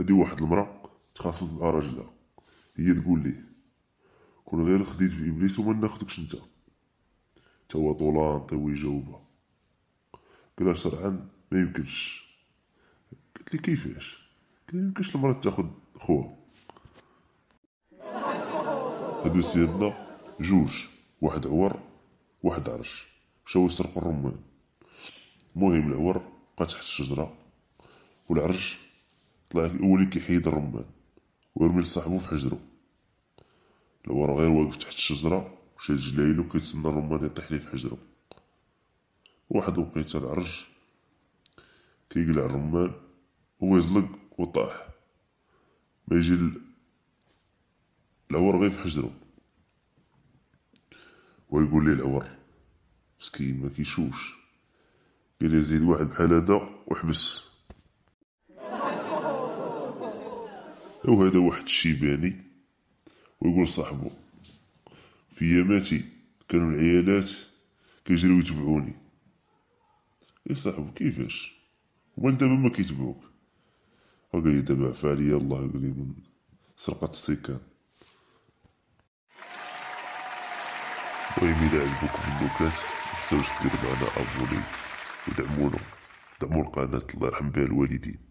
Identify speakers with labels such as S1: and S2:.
S1: هذه واحد المرأة تخاصمت مع راجلها هي تقول لي كون غير خديت بإبليس وما ناخدكش نتا تا هو طولان طوي طيب يجاوبها قالها شرعا ما يمكنش
S2: قلت لي كيفاش
S1: قال لي يمكنش المرأة تاخد خوها هادو سيدنا جوج واحد عور واحد عرش مشاو يسرقوا الرمان المهم العور بقى تحت الشجرة والعرش طلع الأولي كيحيد الرمان ويرمي لصاحبو في حجرو لو راه غير واقف تحت الشجرة مشى جلايلو كيتسنى الرمان يطيح ليه في حجرو واحد وقيته العرج كيقلع الرمان هو يزلق وطاح ما يجي العور غير في حجرو ويقول لي العور مسكين ما كيشوفش قال زيد واحد بحال هذا وحبس وهذا واحد الشيباني ويقول صاحبه في يماتي كانوا العيالات كيجريو يتبعوني يا إيه صاحبو كيفاش ومال دابا ما كيتبعوك وقال لي دابا عفا الله قال لي من سرقة السيكان المهم إلا عجبكم النكات متنساوش ديرو معنا ابوني ودعمونا دعموا القناة الله يرحم بها الوالدين